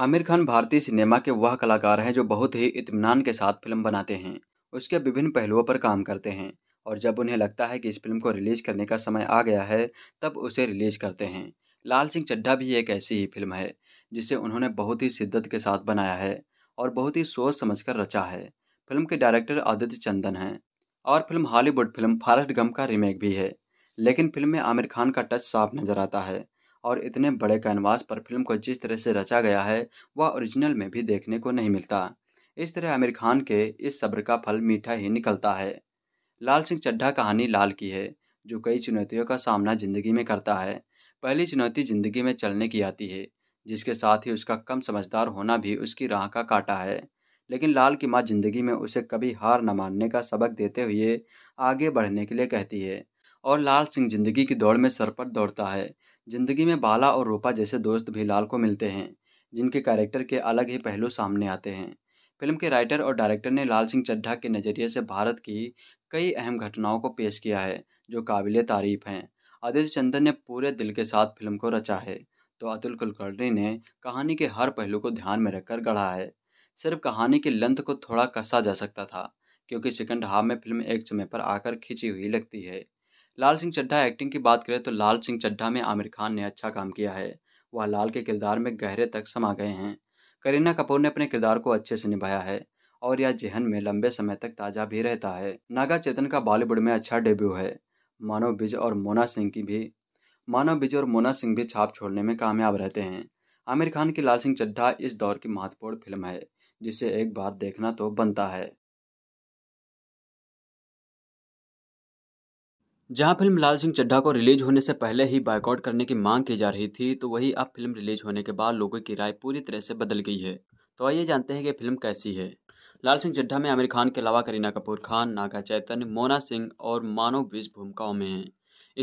आमिर खान भारतीय सिनेमा के वह कलाकार हैं जो बहुत ही इतमान के साथ फिल्म बनाते हैं उसके विभिन्न पहलुओं पर काम करते हैं और जब उन्हें लगता है कि इस फिल्म को रिलीज़ करने का समय आ गया है तब उसे रिलीज़ करते हैं लाल सिंह चड्ढा भी एक ऐसी ही फिल्म है जिसे उन्होंने बहुत ही शिद्दत के साथ बनाया है और बहुत ही सोच समझ कर रचा है फिल्म के डायरेक्टर आदित्य चंदन हैं और film Hollywood film Forrest Gump का रीमेक भी है लेकिन फिल्म में आमिर खान का टच साफ नज़र आता है और इतने बड़े कैनवास पर फिल्म को जिस तरह से रचा गया है वह ओरिजिनल में भी देखने को नहीं मिलता इस तरह आमिर खान के इस सब्र का फल मीठा ही निकलता है लाल सिंह चड्ढा कहानी लाल की है जो कई चुनौतियों का सामना जिंदगी में करता है पहली चुनौती जिंदगी में चलने की आती है जिसके साथ ही उसका कम समझदार होना भी उसकी राह का काटा है लेकिन लाल की माँ जिंदगी में उसे कभी हार न मानने का सबक देते हुए आगे बढ़ने के लिए कहती है और लाल सिंह जिंदगी की दौड़ में सर पर दौड़ता है जिंदगी में बाला और रूपा जैसे दोस्त भी लाल को मिलते हैं जिनके कैरेक्टर के अलग ही पहलू सामने आते हैं फिल्म के राइटर और डायरेक्टर ने लाल सिंह चड्ढा के नज़रिए से भारत की कई अहम घटनाओं को पेश किया है जो काबिल तारीफ हैं आदित्य चंदन ने पूरे दिल के साथ फिल्म को रचा है तो अतुल कुलकर्णी ने कहानी के हर पहलू को ध्यान में रखकर गढ़ा है सिर्फ कहानी के लंथ को थोड़ा कसा जा सकता था क्योंकि सेकंड हाफ में फिल्म एक समय पर आकर खिंची हुई लगती है लाल सिंह चड्ढा एक्टिंग की बात करें तो लाल सिंह चड्ढा में आमिर खान ने अच्छा काम किया है वह लाल के किरदार में गहरे तक समा गए हैं करीना कपूर ने अपने किरदार को अच्छे से निभाया है और यह जेहन में लंबे समय तक ताज़ा भी रहता है नागा चेतन का बॉलीवुड में अच्छा डेब्यू है मानव बिज और मोना सिंह की भी मानव बिज और मोना सिंह भी छाप छोड़ने में कामयाब रहते हैं आमिर खान की लाल सिंह चड्ढा इस दौर की महत्वपूर्ण फिल्म है जिसे एक बार देखना तो बनता है जहां फिल्म लाल सिंह चड्ढा को रिलीज होने से पहले ही बायकॉट करने की मांग की जा रही थी तो वही अब फिल्म रिलीज होने के बाद लोगों की राय पूरी तरह से बदल गई है तो आइए जानते हैं कि फिल्म कैसी है लाल सिंह चड्ढा में आमिर खान के अलावा करीना कपूर खान नागा चैतन्य मोना सिंह और मानव विज भूमिकाओं में हैं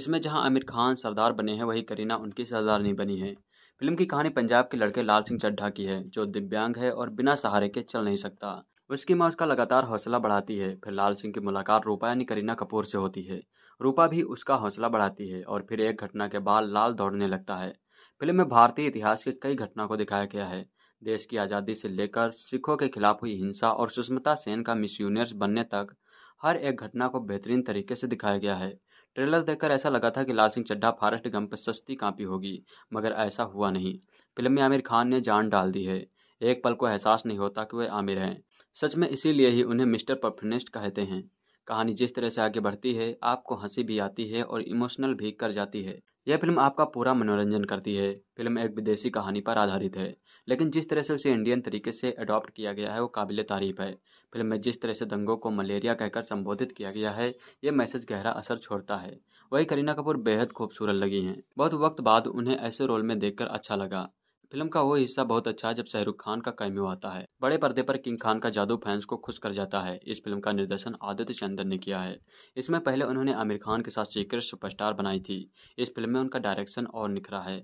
इसमें जहां आमिर खान सरदार बने हैं वहीं करीना उनकी सरदारनी बनी है फिल्म की कहानी पंजाब के लड़के लाल सिंह चड्ढा की है जो दिव्यांग है और बिना सहारे के चल नहीं सकता उसकी माँ उसका लगातार हौसला बढ़ाती है फिर लाल सिंह की मुलाकात रूपा यानी करीना कपूर से होती है रूपा भी उसका हौसला बढ़ाती है और फिर एक घटना के बाद लाल दौड़ने लगता है फिल्म में भारतीय इतिहास की कई घटना को दिखाया गया है देश की आज़ादी से लेकर सिखों के खिलाफ हुई हिंसा और सुष्मिता सेन का मिस यूनियर्स बनने तक हर एक घटना को बेहतरीन तरीके से दिखाया गया है ट्रेलर देखकर ऐसा लगा था कि लाल सिंह चड्ढा फॉरेस्ट गम पर सस्ती कापी होगी मगर ऐसा हुआ नहीं फिल्म में आमिर खान ने जान डाल दी है एक पल को एहसास नहीं होता कि वे आमिर हैं सच में इसीलिए ही उन्हें मिस्टर परफेक्शनिस्ट कहते हैं कहानी जिस तरह से आगे बढ़ती है आपको हंसी भी आती है और इमोशनल भी कर जाती है यह फिल्म आपका पूरा मनोरंजन करती है फिल्म एक विदेशी कहानी पर आधारित है लेकिन जिस तरह से उसे इंडियन तरीके से अडॉप्ट किया गया है वो काबिल तारीफ है फिल्म में जिस तरह से दंगों को मलेरिया कहकर संबोधित किया गया है यह मैसेज गहरा असर छोड़ता है वही करीना कपूर बेहद खूबसूरत लगी हैं बहुत वक्त बाद उन्हें ऐसे रोल में देखकर अच्छा लगा फिल्म का वो हिस्सा बहुत अच्छा है जब शाहरुख खान का कैम्यो आता है बड़े पर्दे पर किंग खान का जादू फैंस को खुश कर जाता है इस फिल्म का निर्देशन आदित्य चंदन ने किया है इसमें पहले उन्होंने आमिर खान के साथ सीक्रेट सुपरस्टार बनाई थी इस फिल्म में उनका डायरेक्शन और निखरा है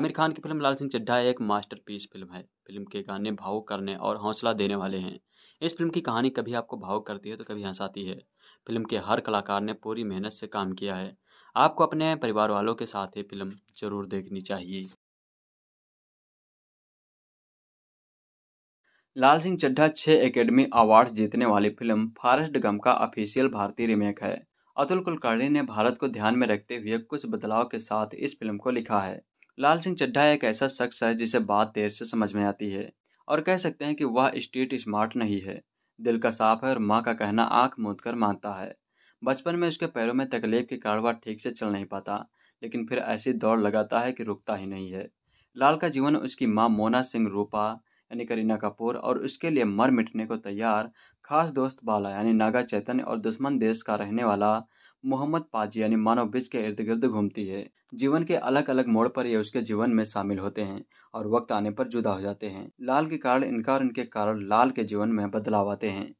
आमिर खान की फिल्म लाल सिंह चड्ढा एक मास्टर फिल्म है फिल्म के गाने भावुक करने और हौसला देने वाले हैं इस फिल्म की कहानी कभी आपको भावुक करती है तो कभी हंसाती है फिल्म के हर कलाकार ने पूरी मेहनत से काम किया है आपको अपने परिवार वालों के साथ ये फिल्म जरूर देखनी चाहिए लाल सिंह चड्ढा छह एकेडमी अवार्ड जीतने वाली फिल्म फॉरेस्ट गम का ऑफिशियल भारतीय रीमेक है अतुल कुलकर्णी ने भारत को ध्यान में रखते हुए कुछ बदलाव के साथ इस फिल्म को लिखा है लाल सिंह चड्ढा एक ऐसा शख्स है जिसे बात देर से समझ में आती है और कह सकते हैं कि वह स्ट्रीट स्मार्ट नहीं है दिल का साफ है और माँ का कहना आंख मूंद कर मानता है बचपन में उसके पैरों में तकलीफ के कारण वह ठीक से चल नहीं पाता लेकिन फिर ऐसी दौड़ लगाता है कि रुकता ही नहीं है लाल का जीवन उसकी माँ मोना सिंह रूपा यानी करीना कपूर और उसके लिए मर मिटने को तैयार खास दोस्त बाला यानी नागा चैतन्य और दुश्मन देश का रहने वाला मोहम्मद पाजी यानी मानव बिज के इर्द गिर्द घूमती है जीवन के अलग अलग मोड़ पर ये उसके जीवन में शामिल होते हैं और वक्त आने पर जुदा हो जाते हैं लाल के कारण इनकार इनके कारण लाल के जीवन में बदलाव आते हैं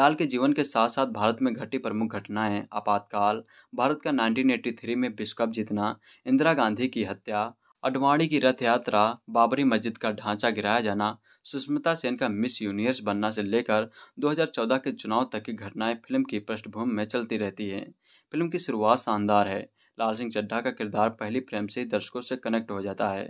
लाल के जीवन के साथ साथ भारत में घटी प्रमुख घटनाएं आपातकाल भारत का 1983 में विश्व कप जीतना इंदिरा गांधी की हत्या अडवाणी की रथ यात्रा बाबरी मस्जिद का ढांचा गिराया जाना सुष्मिता सेन का मिस यूनियर्स बनना से लेकर 2014 के चुनाव तक की घटनाएं फिल्म की पृष्ठभूमि में चलती रहती हैं फिल्म की शुरुआत शानदार है लाल सिंह चड्ढा का किरदार पहली फ्रेम से ही दर्शकों से कनेक्ट हो जाता है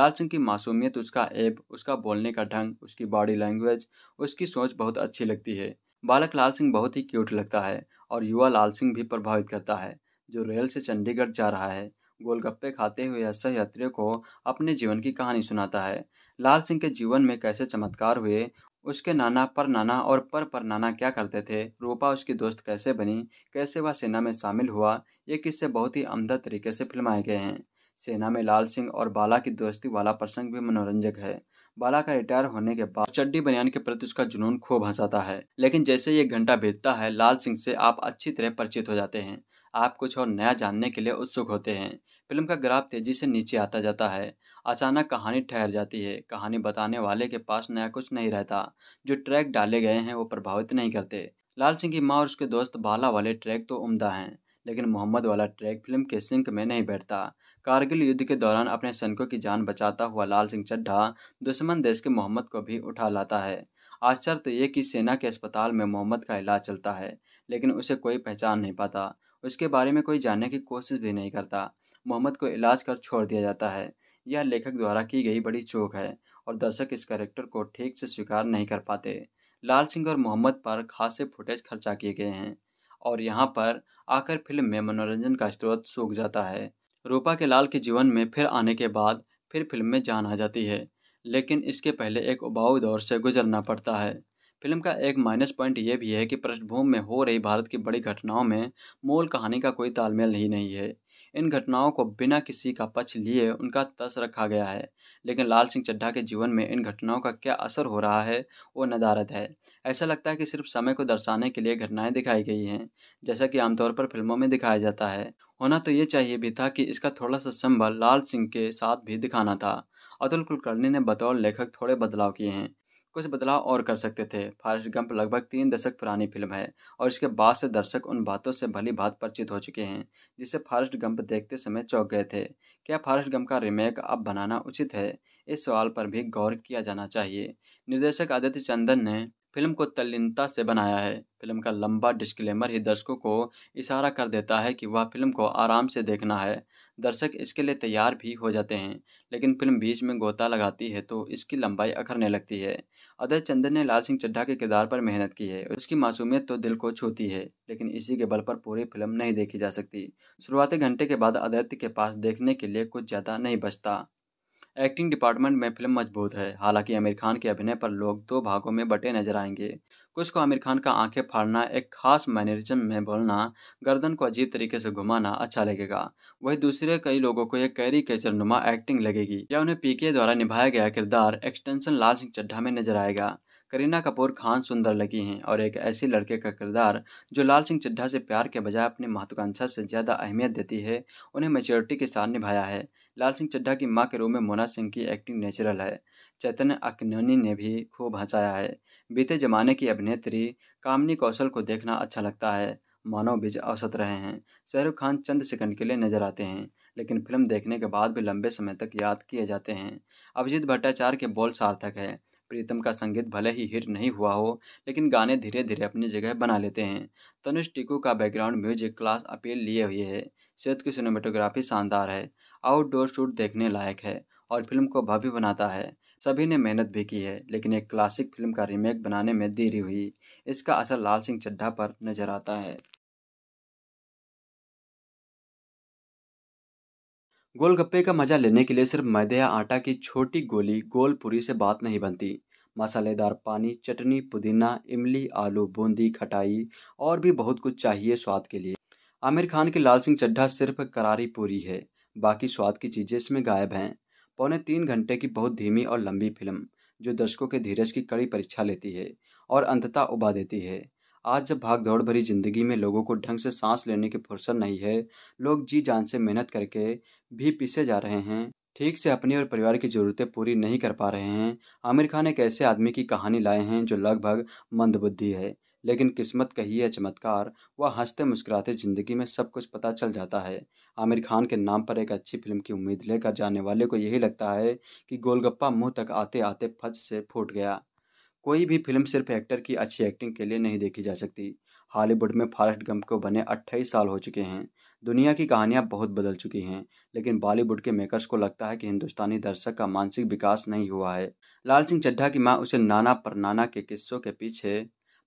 लाल सिंह की मासूमियत उसका ऐप उसका बोलने का ढंग उसकी बॉडी लैंग्वेज उसकी सोच बहुत अच्छी लगती है बालक लाल सिंह बहुत ही क्यूट लगता है और युवा लाल सिंह भी प्रभावित करता है जो रेल से चंडीगढ़ जा रहा है गोलगप्पे खाते हुए ऐसा यात्रियों को अपने जीवन की कहानी सुनाता है लाल सिंह के जीवन में कैसे चमत्कार हुए उसके नाना पर नाना और पर पर नाना क्या करते थे रूपा उसकी दोस्त कैसे बनी कैसे वह सेना में शामिल हुआ ये किस्से बहुत ही अमदा तरीके से फिल्माए गए हैं सेना में लाल सिंह और बाला की दोस्ती वाला प्रसंग भी मनोरंजक है बाला का रिटायर होने के बाद चड्डी बनियान के प्रति उसका जुनून खूब हंसाता है लेकिन जैसे ये घंटा बीतता है लाल सिंह से आप अच्छी तरह परिचित हो जाते हैं आप कुछ और नया जानने के लिए उत्सुक होते हैं फिल्म का ग्राफ तेज़ी से नीचे आता जाता है अचानक कहानी ठहर जाती है कहानी बताने वाले के पास नया कुछ नहीं रहता जो ट्रैक डाले गए हैं वो प्रभावित नहीं करते लाल सिंह की माँ और उसके दोस्त बाला वाले ट्रैक तो उमदा हैं लेकिन मोहम्मद वाला ट्रैक फिल्म के सिंक में नहीं बैठता कारगिल युद्ध के दौरान अपने सैनिकों की जान बचाता हुआ लाल सिंह चड्ढा दुश्मन देश के मोहम्मद को भी उठा लाता है आश्चर्य तो ये कि सेना के अस्पताल में मोहम्मद का इलाज चलता है लेकिन उसे कोई पहचान नहीं पाता उसके बारे में कोई जानने की कोशिश भी नहीं करता मोहम्मद को इलाज कर छोड़ दिया जाता है यह लेखक द्वारा की गई बड़ी चूक है और दर्शक इस कैरेक्टर को ठीक से स्वीकार नहीं कर पाते लाल सिंह और मोहम्मद पर खासे फुटेज खर्चा किए गए हैं और यहाँ पर आकर फिल्म में मनोरंजन का स्रोत सूख जाता है रूपा के लाल के जीवन में फिर आने के बाद फिर फिल्म में जान आ जाती है लेकिन इसके पहले एक उबाऊ दौर से गुजरना पड़ता है फिल्म का एक माइनस पॉइंट ये भी है कि पृष्ठभूमि में हो रही भारत की बड़ी घटनाओं में मूल कहानी का कोई तालमेल ही नहीं है इन घटनाओं को बिना किसी का पक्ष लिए उनका तस रखा गया है लेकिन लाल सिंह चड्ढा के जीवन में इन घटनाओं का क्या असर हो रहा है वो नदारत है ऐसा लगता है कि सिर्फ समय को दर्शाने के लिए घटनाएं दिखाई गई हैं जैसा कि आमतौर पर फिल्मों में दिखाया जाता है होना तो ये चाहिए भी था कि इसका थोड़ा सा संबल लाल सिंह के साथ भी दिखाना था अतुल कुलकर्णी ने बतौर लेखक थोड़े बदलाव किए हैं कुछ बदलाव और कर सकते थे फारेस्ट गंप लगभग तीन दशक पुरानी फिल्म है और इसके बाद से दर्शक उन बातों से भली भात परिचित हो चुके हैं जिसे फॉरेस्ट गंप देखते समय चौंक गए थे क्या फारेस्ट गंप का रीमेक अब बनाना उचित है इस सवाल पर भी गौर किया जाना चाहिए निर्देशक आदित्य चंदन ने फिल्म को तल्लीनता से बनाया है फिल्म का लंबा डिस्क्लेमर ही दर्शकों को इशारा कर देता है कि वह फिल्म को आराम से देखना है दर्शक इसके लिए तैयार भी हो जाते हैं लेकिन फिल्म बीच में गोता लगाती है तो इसकी लंबाई अखरने लगती है अदय चंदन ने लाल सिंह चड्ढा के किरदार पर मेहनत की है उसकी मासूमियत तो दिल को छूती है लेकिन इसी के बल पर पूरी फिल्म नहीं देखी जा सकती शुरुआती घंटे के बाद अदैत्य के पास देखने के लिए कुछ ज़्यादा नहीं बचता एक्टिंग डिपार्टमेंट में फिल्म मजबूत है हालांकि आमिर खान के अभिनय पर लोग दो भागों में बटे नजर आएंगे कुछ को आमिर खान का आंखें फाड़ना एक खास मैनरिज्म में बोलना गर्दन को अजीब तरीके से घुमाना अच्छा लगेगा वही दूसरे कई लोगों को यह कैरी कैचर नुमा एक्टिंग लगेगी या उन्हें पीके द्वारा निभाया गया किरदार एक्सटेंशन लाल सिंह चड्ढा में नजर आएगा करीना कपूर खान सुंदर लगी हैं और एक ऐसे लड़के का किरदार जो लाल सिंह चड्ढा से प्यार के बजाय अपनी महत्वाकांक्षा से ज़्यादा अहमियत देती है उन्हें मेच्योरिटी के साथ निभाया है लाल सिंह चड्ढा की माँ के रूप में मोना सिंह की एक्टिंग नेचुरल है चैतन्य अकनोनी ने भी खूब हंसाया है बीते जमाने की अभिनेत्री कामनी कौशल को देखना अच्छा लगता है मानव बीज औसत रहे हैं शाहरुख खान चंद सेकंड के लिए नजर आते हैं लेकिन फिल्म देखने के बाद भी लंबे समय तक याद किए जाते हैं अभिजीत भट्टाचार्य के बोल सार्थक है प्रीतम का संगीत भले ही हिट नहीं हुआ हो लेकिन गाने धीरे धीरे अपनी जगह बना लेते हैं तनुष टिकू का बैकग्राउंड म्यूजिक क्लास अपील लिए हुए है सेहत की सिनेमेटोग्राफी शानदार है आउटडोर शूट देखने लायक है और फिल्म को भव्य बनाता है सभी ने मेहनत भी की है लेकिन एक क्लासिक फिल्म का रीमेक बनाने में देरी हुई इसका असर लाल सिंह चड्ढा पर नजर आता है गोलगप्पे का मजा लेने के लिए सिर्फ मैदे या आटा की छोटी गोली गोल पूरी से बात नहीं बनती मसालेदार पानी चटनी पुदीना इमली आलू बूंदी खटाई और भी बहुत कुछ चाहिए स्वाद के लिए आमिर खान की लाल सिंह चड्ढा सिर्फ करारी पूरी है बाकी स्वाद की चीज़ें इसमें गायब हैं पौने तीन घंटे की बहुत धीमी और लंबी फिल्म जो दर्शकों के धीरज की कड़ी परीक्षा लेती है और अंततः उबा देती है आज जब भाग दौड़ भरी ज़िंदगी में लोगों को ढंग से सांस लेने की फुर्सत नहीं है लोग जी जान से मेहनत करके भी पीसे जा रहे हैं ठीक से अपनी और परिवार की ज़रूरतें पूरी नहीं कर पा रहे हैं आमिर खान एक ऐसे आदमी की कहानी लाए हैं जो लगभग मंदबुद्धि है लेकिन किस्मत कही है चमत्कार वह हंसते मुस्कुराते ज़िंदगी में सब कुछ पता चल जाता है आमिर खान के नाम पर एक अच्छी फिल्म की उम्मीद लेकर जाने वाले को यही लगता है कि गोलगप्पा मुंह तक आते आते फज से फूट गया कोई भी फिल्म सिर्फ एक्टर की अच्छी एक्टिंग के लिए नहीं देखी जा सकती हॉलीवुड में फॉरेस्ट गंप को बने अट्ठाईस साल हो चुके हैं दुनिया की कहानियाँ बहुत बदल चुकी हैं लेकिन बॉलीवुड के मेकर्स को लगता है कि हिंदुस्तानी दर्शक का मानसिक विकास नहीं हुआ है लाल सिंह चड्ढा की माँ उसे नाना पर नाना के किस्सों के पीछे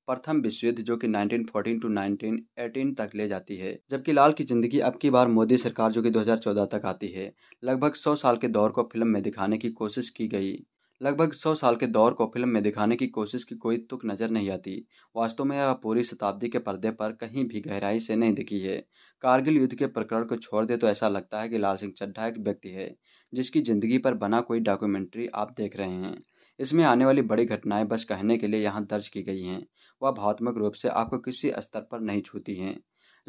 प्रथम विश्व युद्ध जो कि 1914 टू 1918 तक ले जाती है जबकि लाल की जिंदगी अब की बार मोदी सरकार जो कि 2014 तक आती है लगभग 100 साल के दौर को फिल्म में दिखाने की कोशिश की गई लगभग सौ साल के दौर को फिल्म में दिखाने की कोशिश की कोई तुक नज़र नहीं आती वास्तव में यह पूरी शताब्दी के पर्दे पर कहीं भी गहराई से नहीं दिखी है कारगिल युद्ध के प्रकरण को छोड़ दे तो ऐसा लगता है कि लाल सिंह चड्ढा एक व्यक्ति है जिसकी ज़िंदगी पर बना कोई डॉक्यूमेंट्री आप देख रहे हैं इसमें आने वाली बड़ी घटनाएं बस कहने के लिए यहाँ दर्ज की गई हैं वह भावात्मक रूप से आपको किसी स्तर पर नहीं छूती हैं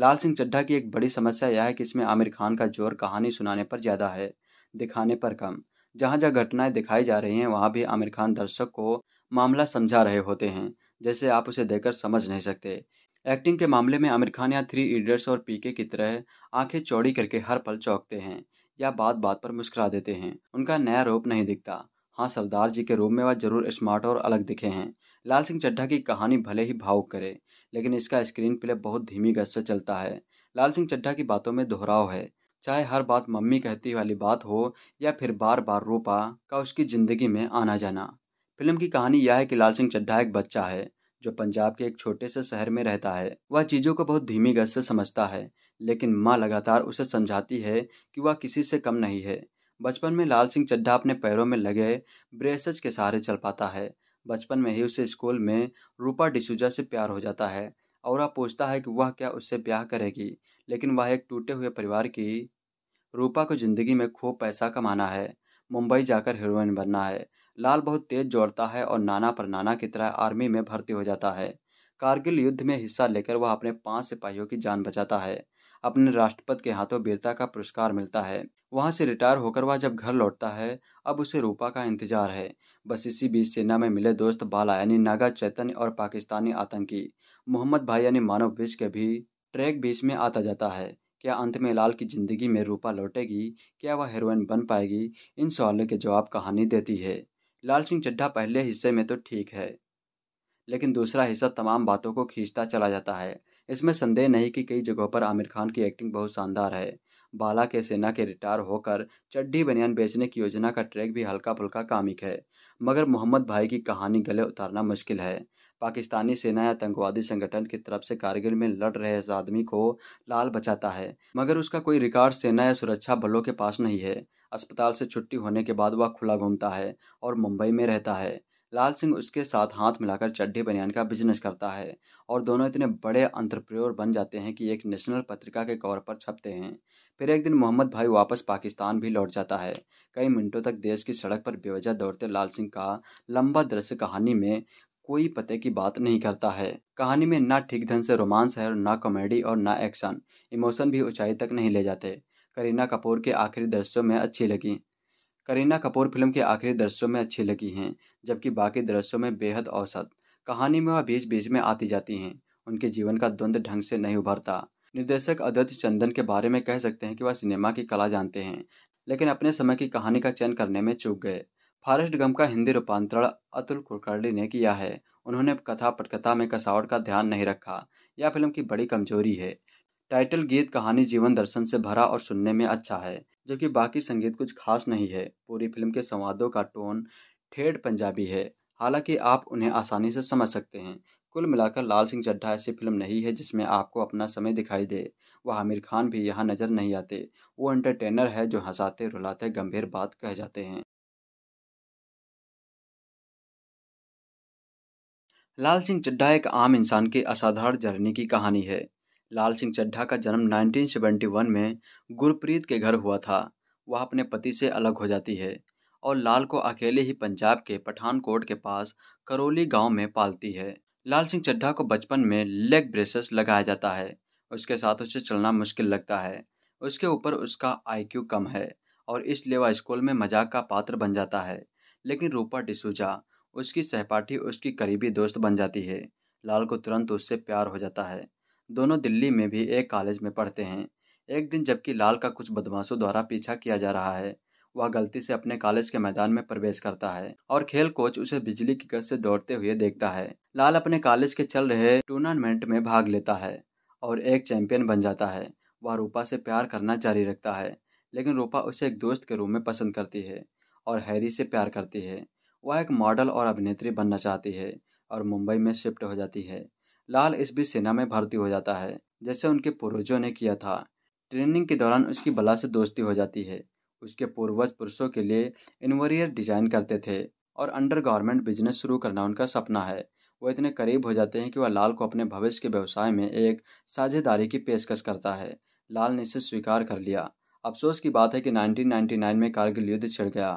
लाल सिंह चड्ढा की एक बड़ी समस्या यह है कि इसमें आमिर खान का जोर कहानी सुनाने पर ज़्यादा है दिखाने पर कम जहाँ जहाँ घटनाएं दिखाई जा रही हैं वहाँ भी आमिर खान दर्शक को मामला समझा रहे होते हैं जैसे आप उसे देखकर समझ नहीं सकते एक्टिंग के मामले में आमिर खान यहाँ थ्री इडियट्स और पीके की तरह आंखें चौड़ी करके हर पल चौंकते हैं या बात बात पर मुस्कुरा देते हैं उनका नया रूप नहीं दिखता हाँ सरदार जी के रूप में वह जरूर स्मार्ट और अलग दिखे हैं लाल सिंह चड्ढा की कहानी भले ही भावुक करे लेकिन इसका स्क्रीन प्ले बहुत धीमी गति से चलता है लाल सिंह चड्ढा की बातों में दोहराव है चाहे हर बात मम्मी कहती वाली बात हो या फिर बार बार रूपा का उसकी ज़िंदगी में आना जाना फिल्म की कहानी यह है कि लाल सिंह चड्ढा एक बच्चा है जो पंजाब के एक छोटे से शहर में रहता है वह चीज़ों को बहुत धीमी गज से समझता है लेकिन माँ लगातार उसे समझाती है कि वह किसी से कम नहीं है बचपन में लाल सिंह चड्ढा अपने पैरों में लगे ब्रेसेज के सहारे चल पाता है बचपन में ही उसे स्कूल में रूपा डिसूजा से प्यार हो जाता है और वह पूछता है कि वह क्या उससे ब्याह करेगी लेकिन वह एक टूटे हुए परिवार की रूपा को ज़िंदगी में खूब पैसा कमाना है मुंबई जाकर हीरोइन बनना है लाल बहुत तेज जोड़ता है और नाना पर नाना की तरह आर्मी में भर्ती हो जाता है कारगिल युद्ध में हिस्सा लेकर वह अपने पांच सिपाहियों की जान बचाता है अपने राष्ट्रपति के हाथों वीरता का पुरस्कार मिलता है वहाँ से रिटायर होकर वह जब घर लौटता है अब उसे रूपा का इंतजार है बस इसी बीच सेना में मिले दोस्त बाला यानी नागा चैतन्य और पाकिस्तानी आतंकी मोहम्मद भाई यानी मानव विश के भी ट्रैक बीच में आता जाता है क्या अंत में लाल की ज़िंदगी में रूपा लौटेगी क्या वह हीरोइन बन पाएगी इन सवालों के जवाब कहानी देती है लाल सिंह चड्ढा पहले हिस्से में तो ठीक है लेकिन दूसरा हिस्सा तमाम बातों को खींचता चला जाता है इसमें संदेह नहीं कि कई जगहों पर आमिर खान की एक्टिंग बहुत शानदार है बाला के सेना के रिटायर होकर चड्ढी बनियान बेचने की योजना का ट्रैक भी हल्का फुल्का कामिक है मगर मोहम्मद भाई की कहानी गले उतारना मुश्किल है पाकिस्तानी सेना आतंकवादी संगठन की तरफ से कारगिल में लड़ रहे इस आदमी को लाल बचाता है मगर उसका कोई रिकॉर्ड सेना या सुरक्षा बलों के पास नहीं है अस्पताल से छुट्टी होने के बाद वह खुला घूमता है और मुंबई में रहता है लाल सिंह उसके साथ हाथ मिलाकर चड्ढी बनियान का बिजनेस करता है और दोनों इतने बड़े अंतरप्रियोर बन जाते हैं कि एक नेशनल पत्रिका के कवर पर छपते हैं फिर एक दिन मोहम्मद भाई वापस पाकिस्तान भी लौट जाता है कई मिनटों तक देश की सड़क पर बेवजह दौड़ते लाल सिंह का लंबा दृश्य कहानी में कोई पते की बात नहीं करता है कहानी में ना ठीक ढंग से रोमांस है और ना कॉमेडी और ना एक्शन इमोशन भी ऊंचाई तक नहीं ले जाते करीना कपूर के आखिरी दृश्यों में अच्छी लगी करीना कपूर फिल्म के आखिरी दृश्यों में अच्छी लगी हैं जबकि बाकी दृश्यों में बेहद औसत कहानी में वह बीच बीच में आती जाती हैं उनके जीवन का द्वंद्व ढंग से नहीं उभरता निर्देशक अद्वैत चंदन के बारे में कह सकते हैं कि वह सिनेमा की कला जानते हैं लेकिन अपने समय की कहानी का चयन करने में चूक गए फॉरेस्ट गम का हिंदी रूपांतरण अतुल कुलकर्णी ने किया है उन्होंने कथा पटकथा में कसावट का ध्यान नहीं रखा यह फिल्म की बड़ी कमजोरी है टाइटल गीत कहानी जीवन दर्शन से भरा और सुनने में अच्छा है जबकि बाकी संगीत कुछ खास नहीं है पूरी फिल्म के संवादों का टोन ठेठ पंजाबी है हालांकि आप उन्हें आसानी से समझ सकते हैं कुल मिलाकर लाल सिंह चड्ढा ऐसी फिल्म नहीं है जिसमें आपको अपना समय दिखाई दे वह आमिर खान भी यहाँ नज़र नहीं आते वो एंटरटेनर है जो हंसाते रुलाते गंभीर बात कह जाते हैं लाल सिंह चड्ढा एक आम इंसान के असाधारण जर्नी की कहानी है लाल सिंह चड्ढा का जन्म 1971 में गुरप्रीत के घर हुआ था वह अपने पति से अलग हो जाती है और लाल को अकेले ही पंजाब के पठानकोट के पास करौली गांव में पालती है लाल सिंह चड्ढा को बचपन में लेग ब्रेसेस लगाया जाता है उसके साथ उसे चलना मुश्किल लगता है उसके ऊपर उसका आई कम है और इसलिए वह स्कूल में मजाक का पात्र बन जाता है लेकिन रूपा डिसूजा उसकी सहपाठी उसकी करीबी दोस्त बन जाती है लाल को तुरंत उससे प्यार हो जाता है दोनों दिल्ली में भी एक कॉलेज में पढ़ते हैं एक दिन जबकि लाल का कुछ बदमाशों द्वारा पीछा किया जा रहा है वह गलती से अपने कॉलेज के मैदान में प्रवेश करता है और खेल कोच उसे बिजली की गत से दौड़ते हुए देखता है लाल अपने कॉलेज के चल रहे टूर्नामेंट में भाग लेता है और एक चैंपियन बन जाता है वह रूपा से प्यार करना जारी रखता है लेकिन रूपा उसे एक दोस्त के रूप में पसंद करती है और हैरी से प्यार करती है वह एक मॉडल और अभिनेत्री बनना चाहती है और मुंबई में शिफ्ट हो जाती है लाल इस बीच सेना में भर्ती हो जाता है जैसे उनके पूर्वजों ने किया था ट्रेनिंग के दौरान उसकी बला से दोस्ती हो जाती है उसके पूर्वज पुरुषों के लिए इन्वरियर डिजाइन करते थे और अंडर गवर्नमेंट बिजनेस शुरू करना उनका सपना है वो इतने करीब हो जाते हैं कि वह लाल को अपने भविष्य के व्यवसाय में एक साझेदारी की पेशकश करता है लाल ने इसे स्वीकार कर लिया अफसोस की बात है कि 1999 में कारगिल युद्ध छिड़ गया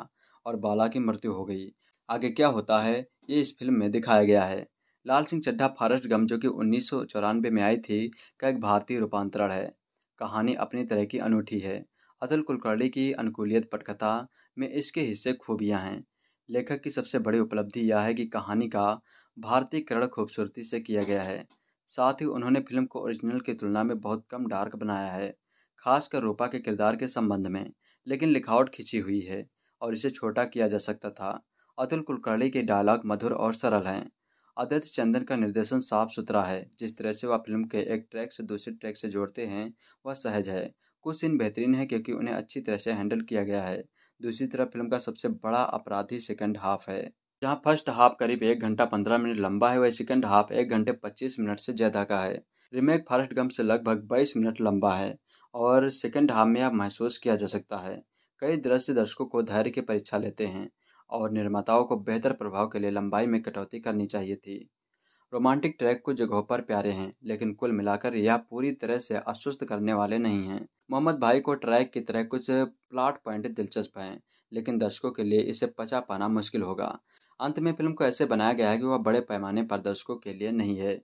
और बाला की मृत्यु हो गई आगे क्या होता है ये इस फिल्म में दिखाया गया है लाल सिंह चड्ढा फॉरेस्ट गम जो कि उन्नीस में आई थी का एक भारतीय रूपांतरण है कहानी अपनी तरह की अनूठी है अतुल कुलकर्णी की अनुकूलियत पटकथा में इसके हिस्से खूबियाँ हैं लेखक की सबसे बड़ी उपलब्धि यह है कि कहानी का भारतीय करण खूबसूरती से किया गया है साथ ही उन्होंने फिल्म को ओरिजिनल की तुलना में बहुत कम डार्क बनाया है खासकर रूपा के किरदार के संबंध में लेकिन लिखावट खिंची हुई है और इसे छोटा किया जा सकता था अतुल कुलकर्णी के डायलॉग मधुर और सरल हैं अदित चंदन का निर्देशन साफ सुथरा है जिस तरह से वह फिल्म के एक ट्रैक से दूसरे ट्रैक से जोड़ते हैं वह सहज है कुछ सीन बेहतरीन है क्योंकि उन्हें अच्छी तरह से हैंडल किया गया है दूसरी तरफ फिल्म का सबसे बड़ा अपराधी सेकंड हाफ है जहाँ फर्स्ट हाफ करीब एक घंटा पंद्रह मिनट लंबा है वह सेकंड हाफ एक घंटे पच्चीस मिनट से ज़्यादा का है रिमेक फर्स्ट गम से लगभग बाईस मिनट लंबा है और सेकंड हाफ में यह महसूस किया जा सकता है कई दृश्य दर्शकों को धैर्य की परीक्षा लेते हैं और निर्माताओं को बेहतर प्रभाव के लिए लंबाई में कटौती करनी चाहिए थी रोमांटिक ट्रैक कुछ जगहों पर प्यारे हैं लेकिन कुल मिलाकर यह पूरी तरह से अस्वस्थ करने वाले नहीं हैं मोहम्मद भाई को ट्रैक की तरह कुछ प्लाट पॉइंट दिलचस्प हैं लेकिन दर्शकों के लिए इसे पचा पाना मुश्किल होगा अंत में फिल्म को ऐसे बनाया गया है कि वह बड़े पैमाने पर दर्शकों के लिए नहीं है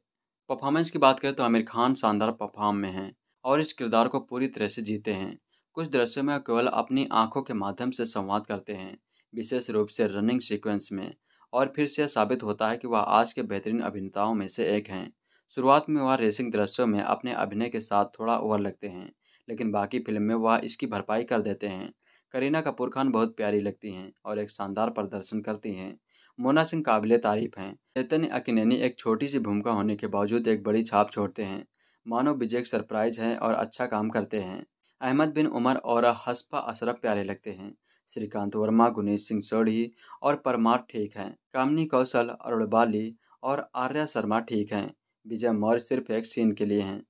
परफॉर्मेंस की बात करें तो आमिर खान शानदार परफॉर्म में हैं और इस किरदार को पूरी तरह से जीते हैं कुछ दृश्यों में केवल अपनी आंखों के माध्यम से संवाद करते हैं विशेष रूप से रनिंग सीक्वेंस में और फिर से साबित होता है कि वह आज के बेहतरीन अभिनेताओं में से एक हैं शुरुआत में वह रेसिंग दृश्यों में अपने अभिनय के साथ थोड़ा ओवर लगते हैं लेकिन बाकी फिल्म में वह इसकी भरपाई कर देते हैं करीना कपूर खान बहुत प्यारी लगती हैं और एक शानदार प्रदर्शन करती हैं मोना सिंह काबिल तारीफ हैं चैतन्य अकिनेनी एक छोटी सी भूमिका होने के बावजूद एक बड़ी छाप छोड़ते हैं मानो विजय सरप्राइज हैं और अच्छा काम करते हैं अहमद बिन उमर और हसपा अशरफ प्यारे लगते हैं श्रीकांत वर्मा गुनेश सिंह सोढ़ी और परमार ठीक हैं कामनी कौशल अरुण बाली और आर्या शर्मा ठीक हैं विजय मौर्य सिर्फ एक सीन के लिए हैं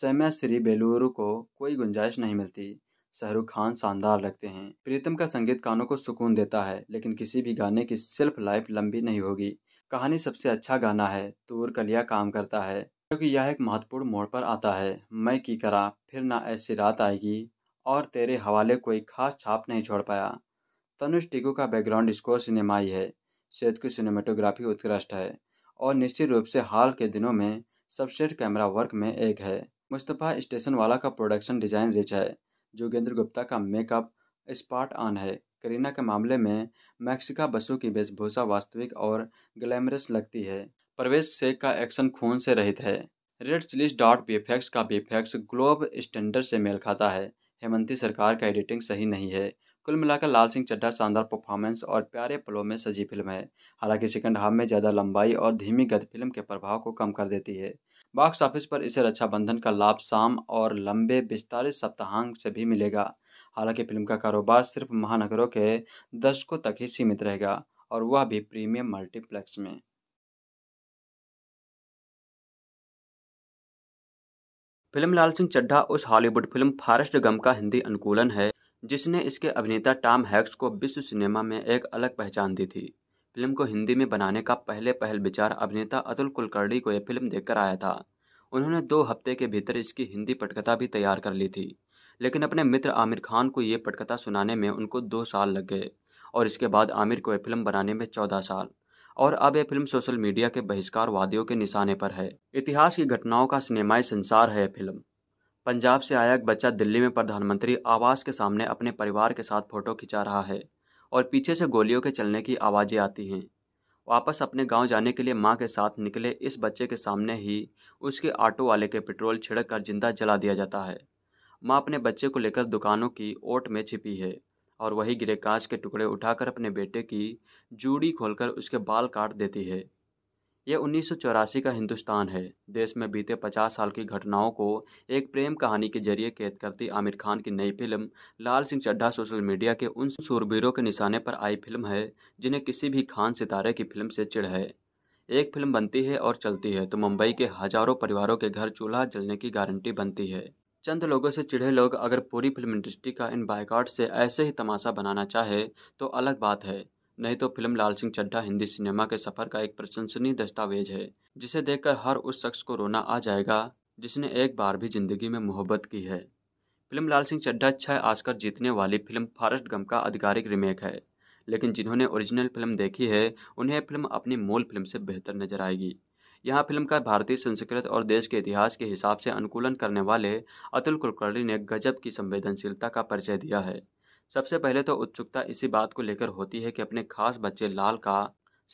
सैम्या श्री बेलूरू को कोई गुंजाइश नहीं मिलती शाहरुख खान शानदार लगते हैं प्रीतम का संगीत कानों को सुकून देता है लेकिन किसी भी गाने की सेल्फ लाइफ लंबी नहीं होगी कहानी सबसे अच्छा गाना है तूर कलिया काम करता है क्योंकि यह एक महत्वपूर्ण मोड़ पर आता है मैं की करा फिर ना ऐसी रात आएगी और तेरे हवाले कोई खास छाप नहीं छोड़ पाया तनुष टिकू का बैकग्राउंड स्कोर सिनेमाई है श्वेत की सिनेमेटोग्राफी उत्कृष्ट है और निश्चित रूप से हाल के दिनों में सबसे कैमरा वर्क में एक है मुस्तफ़ा स्टेशन वाला का प्रोडक्शन डिज़ाइन रिच है जोगेंद्र गुप्ता का मेकअप स्पॉट ऑन है करीना के मामले में मैक्सिका बसु की वेशभूषा वास्तविक और ग्लैमरस लगती है प्रवेश शेख का एक्शन खून से रहित है रेड चिलीज डॉट बीफेक्स का बीफेक्स ग्लोब स्टैंडर्ड से मेल खाता है हेमंती सरकार का एडिटिंग सही नहीं है कुल मिलाकर लाल सिंह चड्ढा शानदार परफॉर्मेंस और प्यारे पलों में सजी फिल्म है हालांकि सेकंड हाफ में ज़्यादा लंबाई और धीमी गत फिल्म के प्रभाव को कम कर देती है बॉक्स ऑफिस पर इसे रक्षाबंधन का लाभ शाम और लंबे विस्तारित सप्ताहांक से भी मिलेगा हालांकि फिल्म का कारोबार सिर्फ महानगरों के दशकों तक ही सीमित रहेगा और वह भी प्रीमियम मल्टीप्लेक्स में फिल्म लाल सिंह चड्ढा उस हॉलीवुड फिल्म फारेस्ट गम का हिंदी अनुकूलन है जिसने इसके अभिनेता टॉम हैक्स को विश्व सिनेमा में एक अलग पहचान दी थी फिल्म को हिंदी में बनाने का पहले पहल विचार अभिनेता अतुल कुलकर्णी को यह फिल्म देखकर आया था उन्होंने दो हफ्ते के भीतर इसकी हिंदी पटकथा भी तैयार कर ली थी लेकिन अपने मित्र आमिर खान को ये पटकथा सुनाने में उनको दो साल लग गए और इसके बाद आमिर को यह फिल्म बनाने में चौदह साल और अब ये फिल्म सोशल मीडिया के बहिष्कार वादियों के निशाने पर है इतिहास की घटनाओं का सिनेमाई संसार है फिल्म पंजाब से आया एक बच्चा दिल्ली में प्रधानमंत्री आवास के सामने अपने परिवार के साथ फोटो खिंचा रहा है और पीछे से गोलियों के चलने की आवाज़ें आती हैं वापस अपने गांव जाने के लिए मां के साथ निकले इस बच्चे के सामने ही उसके ऑटो वाले के पेट्रोल छिड़क कर जिंदा जला दिया जाता है मां अपने बच्चे को लेकर दुकानों की ओट में छिपी है और वही गिरे कांच के टुकड़े उठाकर अपने बेटे की जूड़ी खोलकर उसके बाल काट देती है यह उन्नीस का हिंदुस्तान है देश में बीते 50 साल की घटनाओं को एक प्रेम कहानी के जरिए कैद करती आमिर खान की नई film Lal Singh Chaddha social media के उन सूरबीरों के निशाने पर आई फिल्म है जिन्हें किसी भी खान सितारे की फिल्म से चिढ़ है एक फिल्म बनती है और चलती है तो मुंबई के हजारों परिवारों के घर चूल्हा जलने की गारंटी बनती है चंद लोगों से चिढ़े लोग अगर पूरी फिल्म इंडस्ट्री का इन बायकॉट से ऐसे ही तमाशा बनाना चाहे तो अलग बात है नहीं तो फिल्म लाल सिंह चड्ढा हिंदी सिनेमा के सफर का एक प्रशंसनीय दस्तावेज है जिसे देखकर हर उस शख्स को रोना आ जाएगा जिसने एक बार भी जिंदगी में मोहब्बत की है फिल्म लाल सिंह चड्ढा छः आस्कर जीतने वाली फिल्म फॉरेस्ट गम का आधिकारिक रीमेक है लेकिन जिन्होंने ओरिजिनल फिल्म देखी है उन्हें फिल्म अपनी मूल फिल्म से बेहतर नजर आएगी यह फिल्म का भारतीय संस्कृति और देश के इतिहास के हिसाब से अनुकूलन करने वाले अतुल कुलकर्णी ने गजब की संवेदनशीलता का परिचय दिया है सबसे पहले तो उत्सुकता इसी बात को लेकर होती है कि अपने खास बच्चे लाल का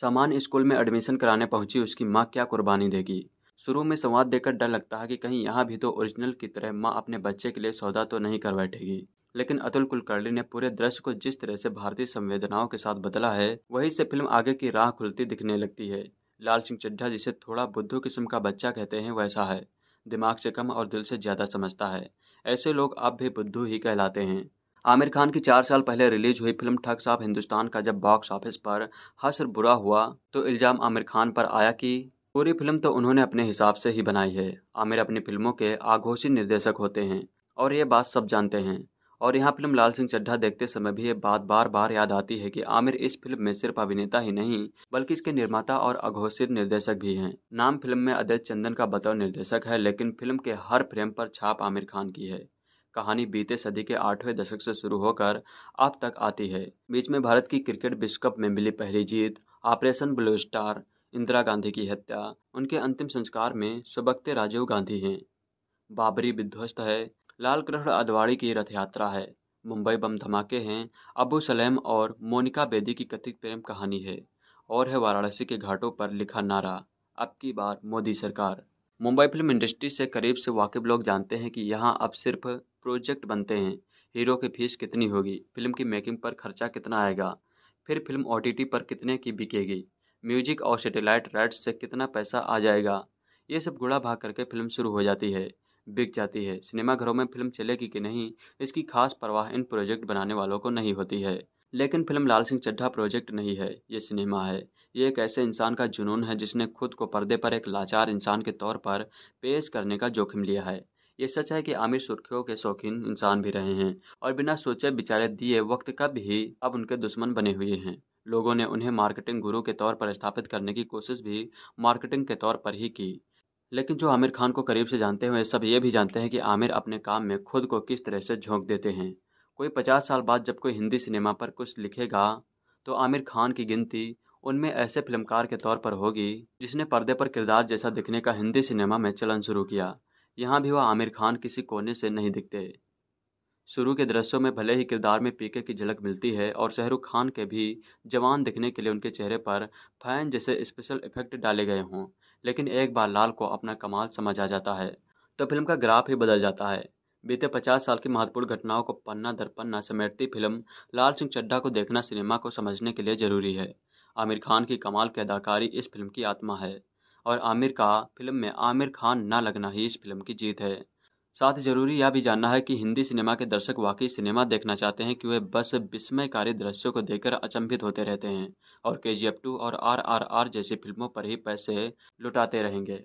सामान स्कूल में एडमिशन कराने पहुंची उसकी माँ क्या कुर्बानी देगी शुरू में संवाद देकर डर लगता है कि कहीं यहाँ भी तो ओरिजिनल की तरह माँ अपने बच्चे के लिए सौदा तो नहीं कर बैठेगी लेकिन अतुल कुलकर्णी ने पूरे दृश्य को जिस तरह से भारतीय संवेदनाओं के साथ बदला है वहीं से फिल्म आगे की राह खुलती दिखने लगती है लाल सिंह चड्ढा जिसे थोड़ा बुद्धू किस्म का बच्चा कहते हैं वैसा है दिमाग से कम और दिल से ज़्यादा समझता है ऐसे लोग अब भी बुद्धू ही कहलाते हैं आमिर खान की चार साल पहले रिलीज हुई फिल्म ठग साफ हिंदुस्तान का जब बॉक्स ऑफिस पर हसर बुरा हुआ तो इल्ज़ाम आमिर खान पर आया कि पूरी फिल्म तो उन्होंने अपने हिसाब से ही बनाई है आमिर अपनी फिल्मों के आघोषी निर्देशक होते हैं और ये बात सब जानते हैं और यहाँ फिल्म लाल सिंह चड्ढा देखते समय भी ये बात बार बार याद आती है कि आमिर इस फिल्म में सिर्फ अभिनेता ही नहीं बल्कि इसके निर्माता और अघोषित निर्देशक भी हैं नाम फिल्म में अदय चंदन का बतौर निर्देशक है लेकिन फिल्म के हर फ्रेम पर छाप आमिर खान की है कहानी बीते सदी के आठवें दशक से शुरू होकर अब तक आती है बीच में भारत की क्रिकेट विश्व कप में मिली पहली जीत operation blue star Indira Gandhi की हत्या उनके अंतिम संस्कार में सुबकते राजीव गांधी हैं बाबरी विध्वस्त है लाल कृष्ण आडवाणी की रथ यात्रा है मुंबई बम धमाके हैं अबू सलेम और मोनिका बेदी की कथित प्रेम कहानी है और है वाराणसी के घाटों पर लिखा नारा अब की बार मोदी सरकार मुंबई फिल्म इंडस्ट्री से करीब से वाकिफ लोग जानते हैं कि यहाँ अब सिर्फ प्रोजेक्ट बनते हैं हीरो की फीस कितनी होगी फिल्म की मेकिंग पर खर्चा कितना आएगा फिर फिल्म ओ पर कितने की बिकेगी म्यूजिक और सेटेलाइट राइट्स से कितना पैसा आ जाएगा ये सब गुड़ा भाग करके फिल्म शुरू हो जाती है बिक जाती है सिनेमाघरों में फिल्म चलेगी कि नहीं इसकी खास परवाह इन प्रोजेक्ट बनाने वालों को नहीं होती है लेकिन फिल्म लाल सिंह चड्ढा प्रोजेक्ट नहीं है ये सिनेमा है ये एक ऐसे इंसान का जुनून है जिसने खुद को पर्दे पर एक लाचार इंसान के तौर पर पेश करने का जोखिम लिया है ये सच है कि आमिर सुर्खियों के शौकीन इंसान भी रहे हैं और बिना सोचे बिचारे दिए वक्त कब ही अब उनके दुश्मन बने हुए हैं लोगों ने उन्हें मार्केटिंग गुरु के तौर पर स्थापित करने की कोशिश भी मार्केटिंग के तौर पर ही की लेकिन जो आमिर खान को करीब से जानते हुए सब ये भी जानते हैं कि आमिर अपने काम में खुद को किस तरह से झोंक देते हैं कोई पचास साल बाद जब कोई हिंदी सिनेमा पर कुछ लिखेगा तो आमिर खान की गिनती उनमें ऐसे फिल्मकार के तौर पर होगी जिसने पर्दे पर किरदार जैसा दिखने का हिंदी सिनेमा में चलन शुरू किया यहाँ भी वह आमिर खान किसी कोने से नहीं दिखते शुरू के दृश्यों में भले ही किरदार में पीके की झलक मिलती है और शाहरुख खान के भी जवान दिखने के लिए उनके चेहरे पर फैन जैसे स्पेशल इफेक्ट डाले गए हों लेकिन एक बार लाल को अपना कमाल समझ आ जाता है तो फिल्म का ग्राफ ही बदल जाता है बीते पचास साल की महत्वपूर्ण घटनाओं को पन्ना दर पन्ना समेटती फिल्म लाल सिंह चड्ढा को देखना सिनेमा को समझने के लिए ज़रूरी है आमिर खान की कमाल की अदाकारी इस फिल्म की आत्मा है और आमिर का फिल्म में आमिर खान ना लगना ही इस फिल्म की जीत है साथ ही जरूरी यह भी जानना है कि हिंदी सिनेमा के दर्शक वाकई सिनेमा देखना चाहते हैं कि वे बस विस्मयकारी दृश्यों को देखकर अचंभित होते रहते हैं और के जी एफ टू और आर आर आर जैसी फिल्मों पर ही पैसे लुटाते रहेंगे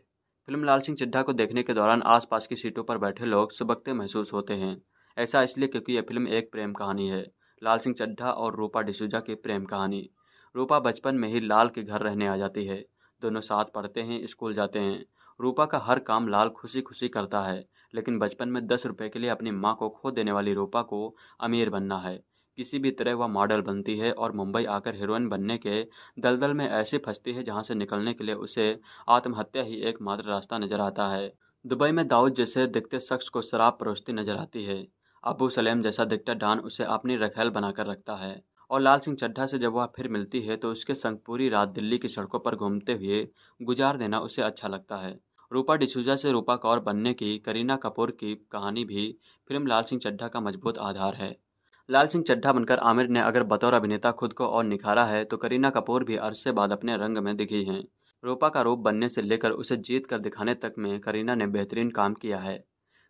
फिल्म लाल सिंह चड्ढा को देखने के दौरान आसपास की सीटों पर बैठे लोग सुबकते महसूस होते हैं ऐसा इसलिए क्योंकि यह फिल्म एक प्रेम कहानी है लाल सिंह चड्ढा और रूपा डिसूजा की प्रेम कहानी रूपा बचपन में ही लाल के घर रहने आ जाती है दोनों साथ पढ़ते हैं स्कूल जाते हैं रूपा का हर काम लाल खुशी खुशी करता है लेकिन बचपन में दस रुपए के लिए अपनी माँ को खो देने वाली रूपा को अमीर बनना है किसी भी तरह वह मॉडल बनती है और मुंबई आकर हीरोइन बनने के दलदल में ऐसे फंसती है जहाँ से निकलने के लिए उसे आत्महत्या ही एकमात्र रास्ता नजर आता है दुबई में दाऊद जैसे दिखते शख्स को शराब परोसती नजर आती है अबू सलेम जैसा दिखता डान उसे अपनी रखेल बनाकर रखता है और लाल सिंह चड्ढा से जब वह फिर मिलती है तो उसके संग पूरी रात दिल्ली की सड़कों पर घूमते हुए गुजार देना उसे अच्छा लगता है रूपा डिसूजा से रूपा कौर बनने की करीना कपूर की कहानी भी फिल्म लाल सिंह चड्ढा का मजबूत आधार है लाल सिंह चड्ढा बनकर आमिर ने अगर बतौर अभिनेता खुद को और निखारा है तो करीना कपूर भी अरसे बाद अपने रंग में दिखी हैं रूपा का रूप बनने से लेकर उसे जीत कर दिखाने तक में करीना ने बेहतरीन काम किया है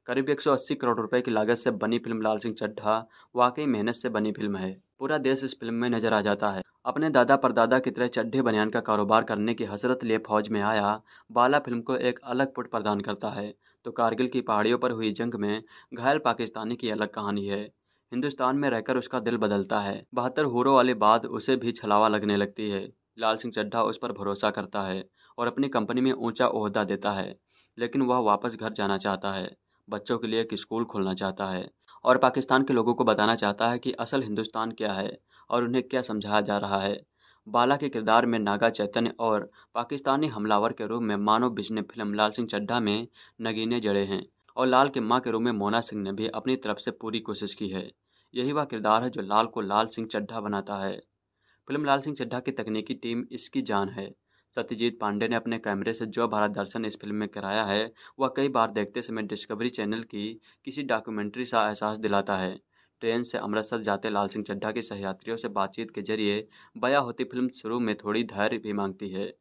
करीब 180 करोड़ रुपए की लागत से बनी फिल्म लाल सिंह चड्ढा वाकई मेहनत से बनी फिल्म है पूरा देश इस फिल्म में नजर आ जाता है अपने दादा परदादा की तरह चड्ढे बनियान का कारोबार करने की हसरत लिए फौज में आया बाला फिल्म को एक अलग पुट प्रदान करता है तो कारगिल की पहाड़ियों पर हुई जंग में घायल पाकिस्तानी की अलग कहानी है हिंदुस्तान में रहकर उसका दिल बदलता है बहत्तर हीरो वाले बाद उसे भी छलावा लगने लगती है लाल सिंह चड्ढा उस पर भरोसा करता है और अपनी कंपनी में ऊंचा ओहदा देता है लेकिन वह वापस घर जाना चाहता है बच्चों के लिए एक स्कूल खोलना चाहता है और पाकिस्तान के लोगों को बताना चाहता है कि असल हिंदुस्तान क्या है और उन्हें क्या समझाया जा रहा है बाला के किरदार में नागा चैतन्य और पाकिस्तानी हमलावर के रूप में मानव बिज ने फिल्म लाल सिंह चड्ढा में नगीने जड़े हैं और लाल के माँ के रूप में मोना सिंह ने भी अपनी तरफ से पूरी कोशिश की है यही वह किरदार है जो लाल को लाल सिंह चड्ढा बनाता है फिल्म लाल सिंह चड्ढा की तकनीकी टीम इसकी जान है सत्यजीत पांडे ने अपने कैमरे से जो भारत दर्शन इस फिल्म में कराया है वह कई बार देखते समय डिस्कवरी चैनल की किसी डॉक्यूमेंट्री सा एहसास दिलाता है ट्रेन से अमृतसर जाते लाल सिंह चड्ढा के सहयात्रियों से बातचीत के जरिए बया होती फिल्म शुरू में थोड़ी धैर्य भी मांगती है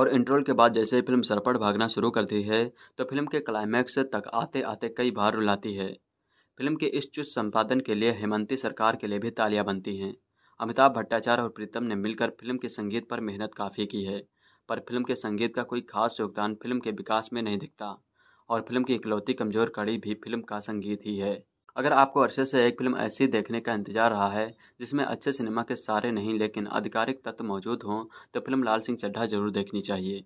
और इंट्रोल के बाद जैसे ही फिल्म सरपट भागना शुरू करती है तो फिल्म के क्लाइमैक्स तक आते आते कई बार रुलाती है फिल्म के इस चुस्त संपादन के लिए हेमंती सरकार के लिए भी तालियां बनती हैं अमिताभ भट्टाचार्य और प्रीतम ने मिलकर फिल्म के संगीत पर मेहनत काफ़ी की है पर फिल्म के संगीत का कोई खास योगदान फिल्म के विकास में नहीं दिखता और फिल्म की इकलौती कमजोर कड़ी भी फिल्म का संगीत ही है अगर आपको अरसे से एक फिल्म ऐसी देखने का इंतजार रहा है जिसमें अच्छे सिनेमा के सारे नहीं लेकिन आधिकारिक तत्व मौजूद हों तो फिल्म लाल सिंह चड्ढा जरूर देखनी चाहिए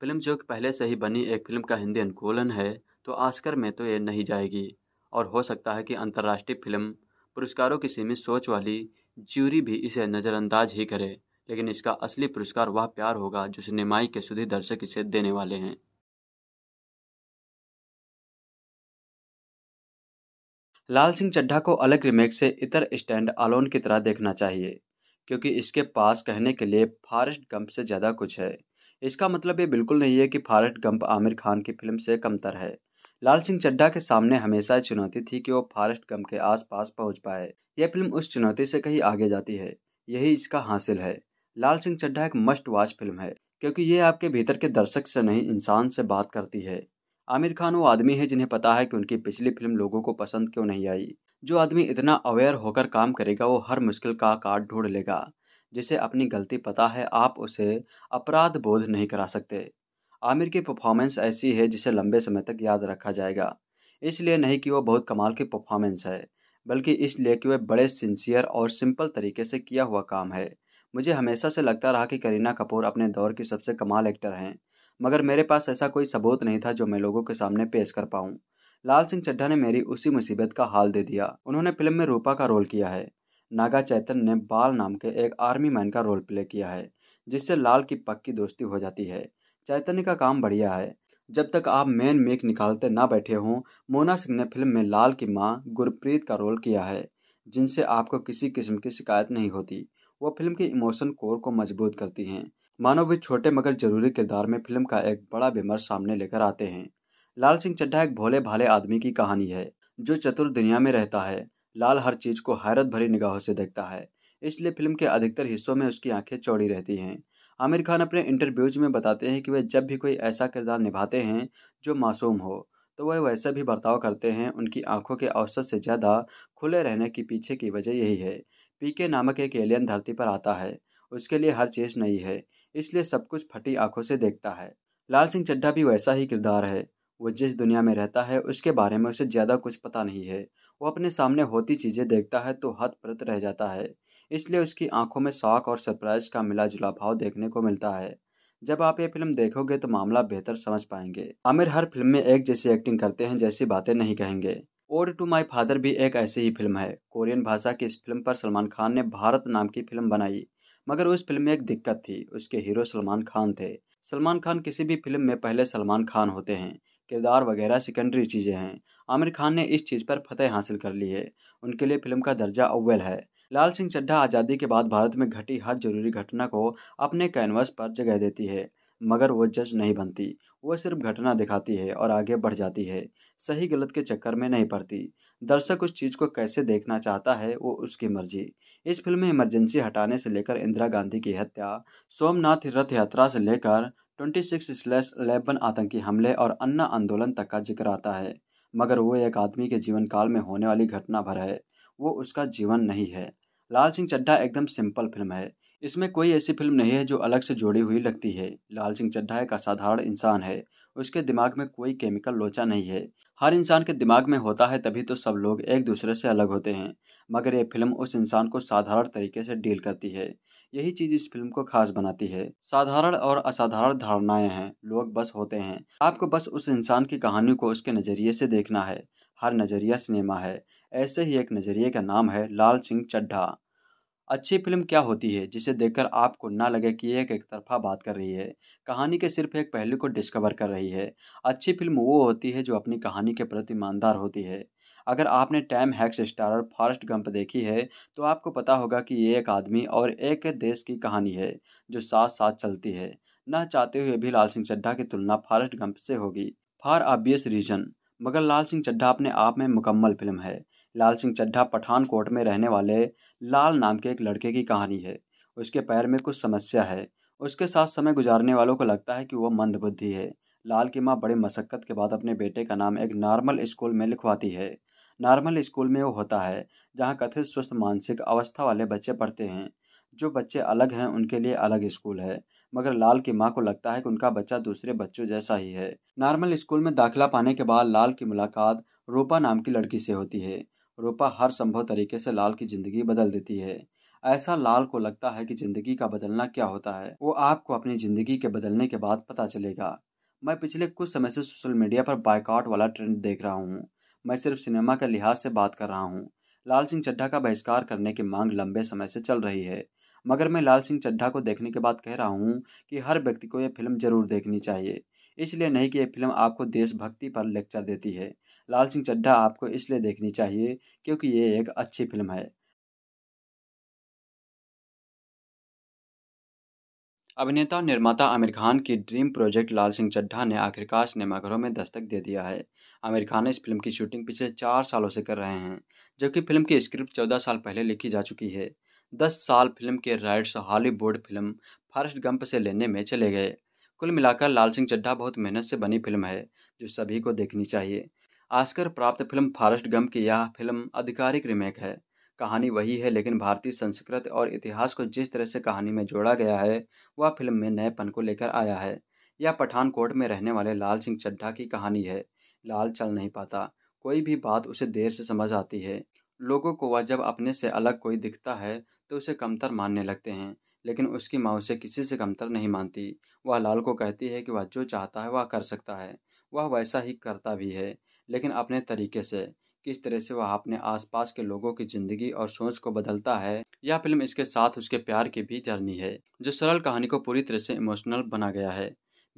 फिल्म जो पहले से ही बनी एक फिल्म का हिंदी अनुकूलन है तो आस्कर में तो ये नहीं जाएगी और हो सकता है कि अंतर्राष्ट्रीय फिल्म पुरस्कारों की सीमित सोच वाली ज्यूरी भी इसे नज़रअंदाज ही करे लेकिन इसका असली पुरस्कार वह प्यार होगा जो सिनेमाई के सुधी दर्शक इसे देने वाले हैं लाल सिंह चड्ढा को अलग रिमेक से इतर स्टैंड अलोन की तरह देखना चाहिए क्योंकि इसके पास कहने के लिए फारेस्ट गंप से ज़्यादा कुछ है इसका मतलब ये बिल्कुल नहीं है कि फारेस्ट गंप आमिर खान की फिल्म से कमतर है लाल सिंह चड्ढा के सामने हमेशा चुनौती थी कि वो फारेस्ट गंप के आसपास पहुंच पाए यह फिल्म उस चुनौती से कहीं आगे जाती है यही इसका हासिल है लाल सिंह चड्ढा एक मस्ट वॉच फिल्म है क्योंकि ये आपके भीतर के दर्शक से नहीं इंसान से बात करती है आमिर खान वो आदमी है जिन्हें पता है कि उनकी पिछली फिल्म लोगों को पसंद क्यों नहीं आई जो आदमी इतना अवेयर होकर काम करेगा वो हर मुश्किल का कार्ड ढूंढ लेगा जिसे अपनी गलती पता है आप उसे अपराध बोध नहीं करा सकते आमिर की परफॉर्मेंस ऐसी है जिसे लंबे समय तक याद रखा जाएगा इसलिए नहीं कि वह बहुत कमाल की परफॉर्मेंस है बल्कि इसलिए कि वह बड़े सिंसियर और सिंपल तरीके से किया हुआ काम है मुझे हमेशा से लगता रहा कि करीना कपूर अपने दौर की सबसे कमाल एक्टर हैं मगर मेरे पास ऐसा कोई सबूत नहीं था जो मैं लोगों के सामने पेश कर पाऊँ लाल सिंह चड्ढा ने मेरी उसी मुसीबत का हाल दे दिया उन्होंने फिल्म में रूपा का रोल किया है नागा चैतन ने बाल नाम के एक आर्मी मैन का रोल प्ले किया है जिससे लाल की पक्की दोस्ती हो जाती है चैतन्य का काम बढ़िया है जब तक आप मेन मेक निकालते ना बैठे हों मोना सिंह ने फिल्म में लाल की माँ गुरप्रीत का रोल किया है जिनसे आपको किसी किस्म की शिकायत नहीं होती वो फिल्म के इमोशन कोर को मजबूत करती हैं मानो वे छोटे मगर जरूरी किरदार में फिल्म का एक बड़ा विमर्श सामने लेकर आते हैं लाल सिंह चड्ढा एक भोले भाले आदमी की कहानी है जो चतुर दुनिया में रहता है लाल हर चीज को हैरत भरी निगाहों से देखता है इसलिए फिल्म के अधिकतर हिस्सों में उसकी आंखें चौड़ी रहती हैं आमिर खान अपने इंटरव्यूज में बताते हैं कि वे जब भी कोई ऐसा किरदार निभाते हैं जो मासूम हो तो वह वैसे भी बर्ताव करते हैं उनकी आंखों के औसत से ज़्यादा खुले रहने के पीछे की वजह यही है पीके नामक एक एलियन धरती पर आता है उसके लिए हर चीज़ नई है इसलिए सब कुछ फटी आंखों से देखता है लाल सिंह चड्ढा भी वैसा ही किरदार है वो जिस दुनिया में रहता है उसके बारे में उसे ज़्यादा कुछ पता नहीं है वो अपने सामने होती चीज़ें देखता है तो हद प्रत रह जाता है इसलिए उसकी आंखों में शौक और सरप्राइज का मिला जुला भाव देखने को मिलता है जब आप ये फिल्म देखोगे तो मामला बेहतर समझ पाएंगे आमिर हर फिल्म में एक जैसी एक्टिंग करते हैं जैसी बातें नहीं कहेंगे ओड टू माई फादर भी एक ऐसी ही फिल्म है कोरियन भाषा की इस फिल्म पर सलमान खान ने भारत नाम की फिल्म बनाई मगर उस फिल्म में एक दिक्कत थी उसके हीरो सलमान खान थे सलमान खान किसी भी फिल्म में पहले सलमान खान होते हैं किरदार वगैरह सेकेंडरी चीज़ें हैं आमिर खान ने इस चीज़ पर फतेह हासिल कर ली है उनके लिए फिल्म का दर्जा अव्वल है लाल सिंह चड्ढा आज़ादी के बाद भारत में घटी हर जरूरी घटना को अपने कैनवस पर जगह देती है मगर वो जज नहीं बनती वह सिर्फ घटना दिखाती है और आगे बढ़ जाती है सही गलत के चक्कर में नहीं पड़ती दर्शक उस चीज़ को कैसे देखना चाहता है वो उसकी मर्जी इस फिल्म में इमरजेंसी हटाने से लेकर इंदिरा गांधी की हत्या सोमनाथ रथ यात्रा से लेकर ट्वेंटी सिक्स स्लैस लेबन आतंकी हमले और अन्ना आंदोलन तक का जिक्र आता है मगर वो एक आदमी के जीवन काल में होने वाली घटना भर है वो उसका जीवन नहीं है लाल सिंह चड्ढा एकदम सिंपल फिल्म है इसमें कोई ऐसी फिल्म नहीं है जो अलग से जोड़ी हुई लगती है लाल सिंह चड्ढा एक असाधारण इंसान है उसके दिमाग में कोई केमिकल लोचा नहीं है हर इंसान के दिमाग में होता है तभी तो सब लोग एक दूसरे से अलग होते हैं मगर ये फिल्म उस इंसान को साधारण तरीके से डील करती है यही चीज इस फिल्म को खास बनाती है साधारण और असाधारण धारणाएं हैं लोग बस होते हैं आपको बस उस इंसान की कहानी को उसके नज़रिए से देखना है हर नज़रिया सिनेमा है ऐसे ही एक नज़रिए का नाम है लाल सिंह चड्ढा अच्छी फिल्म क्या होती है जिसे देखकर आपको ना लगे कि एक एक तरफा बात कर रही है कहानी के सिर्फ एक पहलू को डिस्कवर कर रही है अच्छी फिल्म वो होती है जो अपनी कहानी के प्रति ईमानदार होती है अगर आपने Tom Hanks starrer Forrest Gump देखी है तो आपको पता होगा कि ये एक आदमी और एक देश की कहानी है जो साथ साथ चलती है न चाहते हुए भी लाल सिंह चड्ढा की तुलना फॉरेस्ट गंप से होगी फार ऑब्वियस रीजन मगर लाल सिंह चड्ढा अपने आप में मुकम्मल फिल्म है लाल सिंह चड्ढा पठानकोट में रहने वाले लाल नाम के एक लड़के की कहानी है उसके पैर में कुछ समस्या है उसके साथ समय गुजारने वालों को लगता है कि वह मंदबुद्धि है लाल की माँ बड़ी मशक्क़त के बाद अपने बेटे का नाम एक नॉर्मल स्कूल में लिखवाती है नॉर्मल स्कूल में वो होता है जहाँ कथित स्वस्थ मानसिक अवस्था वाले बच्चे पढ़ते हैं जो बच्चे अलग हैं उनके लिए अलग स्कूल है मगर लाल की माँ को लगता है कि उनका बच्चा दूसरे बच्चों जैसा ही है नॉर्मल स्कूल में दाखिला पाने के बाद लाल की मुलाकात रूपा नाम की लड़की से होती है रूपा हर संभव तरीके से लाल की जिंदगी बदल देती है ऐसा लाल को लगता है कि जिंदगी का बदलना क्या होता है वो आपको अपनी जिंदगी के बदलने के बाद पता चलेगा मैं पिछले कुछ समय से सोशल मीडिया पर बाइकआउट वाला ट्रेंड देख रहा हूँ मैं सिर्फ सिनेमा के लिहाज से बात कर रहा हूँ लाल सिंह चड्ढा का बहिष्कार करने की मांग लंबे समय से चल रही है मगर मैं लाल सिंह चड्ढा को देखने के बाद कह रहा हूँ कि हर व्यक्ति को यह फिल्म जरूर देखनी चाहिए इसलिए नहीं कि यह फिल्म आपको देशभक्ति पर लेक्चर देती है लाल सिंह चड्ढा आपको इसलिए देखनी चाहिए क्योंकि ये एक अच्छी फिल्म है अभिनेता और निर्माता आमिर खान की ड्रीम प्रोजेक्ट लाल सिंह चड्ढा ने आखिरकार सिनेमाघरों में दस्तक दे दिया है आमिर खान इस फिल्म की शूटिंग पिछले चार सालों से कर रहे हैं जबकि फिल्म की स्क्रिप्ट चौदह साल पहले लिखी जा चुकी है दस साल फिल्म के rights Hollywood film Forrest Gump से लेने में चले गए कुल मिलाकर लाल सिंह चड्ढा बहुत मेहनत से बनी फिल्म है जो सभी को देखनी चाहिए आस्कर प्राप्त फिल्म फॉरेस्ट गम की यह फिल्म आधिकारिक रीमेक है कहानी वही है लेकिन भारतीय संस्कृति और इतिहास को जिस तरह से कहानी में जोड़ा गया है वह फिल्म में नएपन को लेकर आया है यह पठानकोट में रहने वाले लाल सिंह चड्ढा की कहानी है लाल चल नहीं पाता कोई भी बात उसे देर से समझ आती है लोगों को वह जब अपने से अलग कोई दिखता है तो उसे कमतर मानने लगते हैं लेकिन उसकी माँ उसे किसी से कमतर नहीं मानती वह लाल को कहती है कि वह जो चाहता है वह कर सकता है वह वैसा ही करता भी है लेकिन अपने तरीके से किस तरह से वह अपने आसपास के लोगों की जिंदगी और सोच को बदलता है यह फिल्म इसके साथ उसके प्यार की भी जर्नी है जो सरल कहानी को पूरी तरह से इमोशनल बना गया है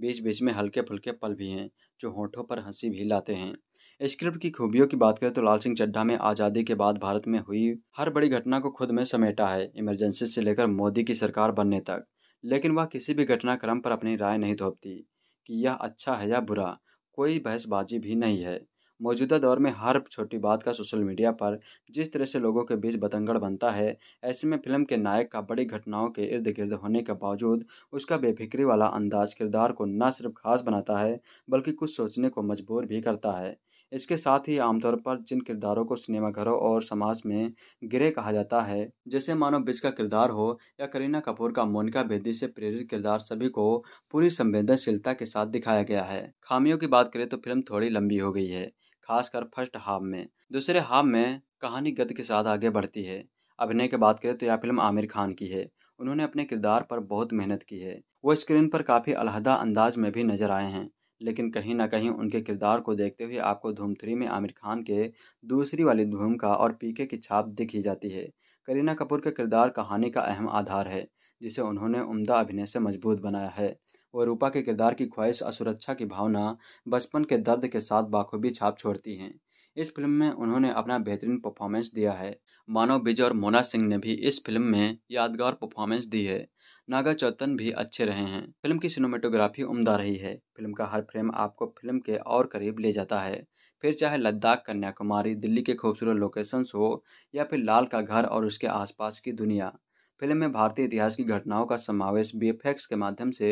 बीच बीच में हल्के फुल्के पल भी हैं जो होठों पर हंसी भी लाते हैं स्क्रिप्ट की खूबियों की बात करें तो लाल सिंह चड्ढा में आज़ादी के बाद भारत में हुई हर बड़ी घटना को खुद में समेटा है इमरजेंसी से लेकर मोदी की सरकार बनने तक लेकिन वह किसी भी घटनाक्रम पर अपनी राय नहीं थोपती कि यह अच्छा है या बुरा कोई बहसबाजी भी नहीं है मौजूदा दौर में हर छोटी बात का सोशल मीडिया पर जिस तरह से लोगों के बीच बतंगड़ बनता है ऐसे में फिल्म के नायक का बड़ी घटनाओं के इर्द गिर्द होने के बावजूद उसका बेफिक्री वाला अंदाज किरदार को न सिर्फ खास बनाता है बल्कि कुछ सोचने को मजबूर भी करता है इसके साथ ही आमतौर पर जिन किरदारों को सिनेमाघरों और समाज में गिरे कहा जाता है जैसे मानव बिज का किरदार हो या करीना कपूर का मोनिका बेदी से प्रेरित किरदार सभी को पूरी संवेदनशीलता के साथ दिखाया गया है खामियों की बात करें तो फिल्म थोड़ी लंबी हो गई है खासकर फर्स्ट हाफ में दूसरे हाफ में कहानी गद के साथ आगे बढ़ती है अभिनय की बात करें तो यह फिल्म आमिर खान की है उन्होंने अपने किरदार पर बहुत मेहनत की है वो स्क्रीन पर काफ़ी अलहदा अंदाज में भी नज़र आए हैं लेकिन कहीं ना कहीं उनके किरदार को देखते हुए आपको धूम थ्री में आमिर खान के दूसरी वाली धूम का और पीके की छाप दिखी जाती है करीना कपूर का किरदार कहानी का अहम आधार है जिसे उन्होंने उम्दा अभिनय से मजबूत बनाया है व रूपा के किरदार की ख्वाहिश असुरक्षा की भावना बचपन के दर्द के साथ बाखूबी छाप छोड़ती हैं इस फिल्म में उन्होंने अपना बेहतरीन परफॉर्मेंस दिया है मानव बिजय और मोना सिंह ने भी इस फिल्म में यादगार परफॉर्मेंस दी है नागा चौतन भी अच्छे रहे हैं फिल्म की सिनेमेटोग्राफी उम्दा रही है फिल्म का हर फ्रेम आपको फिल्म के और करीब ले जाता है फिर चाहे लद्दाख कन्याकुमारी दिल्ली के खूबसूरत लोकेशंस हो या फिर लाल का घर और उसके आसपास की दुनिया फिल्म में भारतीय इतिहास की घटनाओं का समावेश बीएफएक्स के माध्यम से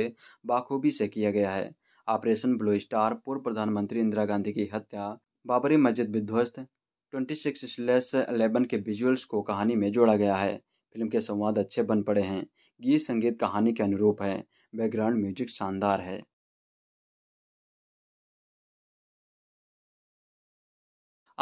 बाखूबी से किया गया है ऑपरेशन ब्लू स्टार पूर्व प्रधानमंत्री इंदिरा गांधी की हत्या बाबरी मस्जिद विध्वस्त ट्वेंटी सिक्स स्लेस अलेवन के विजुअल्स को कहानी में जोड़ा गया है फिल्म के संवाद अच्छे बन पड़े हैं गीत संगीत कहानी के अनुरूप है बैकग्राउंड म्यूजिक शानदार है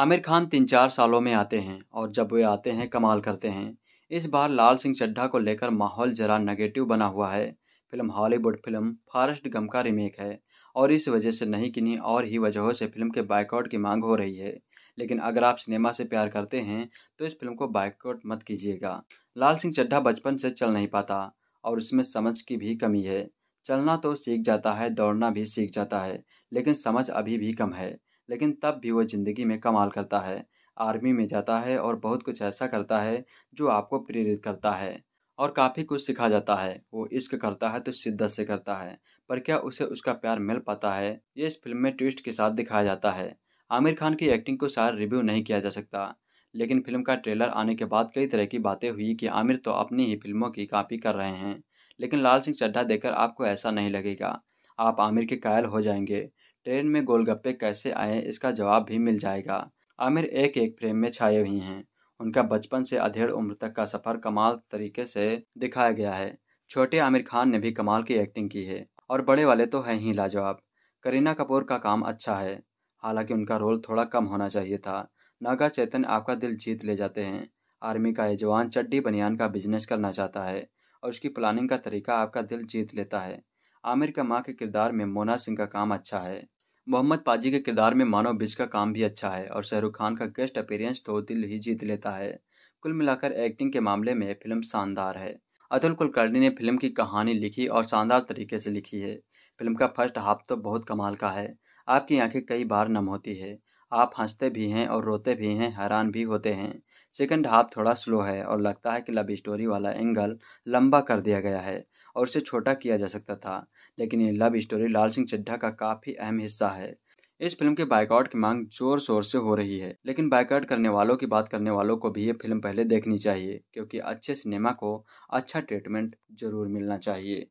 आमिर खान तीन चार सालों में आते हैं और जब वे आते हैं कमाल करते हैं इस बार लाल सिंह चड्ढा को लेकर माहौल जरा नेगेटिव बना हुआ है film Hollywood film Forrest Gump का रीमेक है और इस वजह से नहीं किन्हीं और ही वजहों से फिल्म के बाइकआउट की मांग हो रही है लेकिन अगर आप सिनेमा से प्यार करते हैं तो इस फिल्म को बाइकआउट मत कीजिएगा लाल सिंह चड्ढा बचपन से चल नहीं पाता और उसमें समझ की भी कमी है चलना तो सीख जाता है दौड़ना भी सीख जाता है लेकिन समझ अभी भी कम है लेकिन तब भी वो ज़िंदगी में कमाल करता है आर्मी में जाता है और बहुत कुछ ऐसा करता है जो आपको प्रेरित करता है और काफ़ी कुछ सिखा जाता है वो इश्क करता है तो शिद्दत से करता है पर क्या उसे उसका प्यार मिल पाता है ये इस फिल्म में ट्विस्ट के साथ दिखाया जाता है आमिर खान की एक्टिंग को शायद रिव्यू नहीं किया जा सकता लेकिन फिल्म का ट्रेलर आने के बाद कई तरह की बातें हुई कि आमिर तो अपनी ही फिल्मों की कापी कर रहे हैं लेकिन लाल सिंह चड्ढा देखकर आपको ऐसा नहीं लगेगा आप आमिर के कायल हो जाएंगे ट्रेन में गोलगप्पे कैसे आए इसका जवाब भी मिल जाएगा आमिर एक एक फ्रेम में छाए हुई हैं उनका बचपन से अधेड़ उम्र तक का सफ़र कमाल तरीके से दिखाया गया है छोटे आमिर खान ने भी कमाल की एक्टिंग की है और बड़े वाले तो हैं ही लाजवाब करीना कपूर का काम अच्छा है हालांकि उनका रोल थोड़ा कम होना चाहिए था नागा चैतन आपका दिल जीत ले जाते हैं आर्मी का ये जवान चड्डी बनियान का बिजनेस करना चाहता है और उसकी प्लानिंग का तरीका आपका दिल जीत लेता है आमिर का माँ के किरदार में मोना सिंह का काम अच्छा है मोहम्मद पाजी के किरदार में मानव बिज का काम भी अच्छा है और शाहरुख खान का गेस्ट अपीयरेंस तो दिल ही जीत लेता है कुल मिलाकर एक्टिंग के मामले में फिल्म शानदार है अतुल कुलकर्णी ने फिल्म की कहानी लिखी और शानदार तरीके से लिखी है फिल्म का फर्स्ट हाफ तो बहुत कमाल का है आपकी आंखें कई बार नम होती है आप हंसते भी हैं और रोते भी हैं हैरान भी होते हैं सेकंड हाफ थोड़ा स्लो है और लगता है कि लव स्टोरी वाला एंगल लंबा कर दिया गया है और उसे छोटा किया जा सकता था लेकिन ये लव स्टोरी लाल सिंह चड्ढा का काफ़ी अहम हिस्सा है इस फिल्म के बाइकआउट की मांग जोर शोर से हो रही है लेकिन बाइकआउट करने वालों की बात करने वालों को भी ये फिल्म पहले देखनी चाहिए क्योंकि अच्छे सिनेमा को अच्छा ट्रीटमेंट जरूर मिलना चाहिए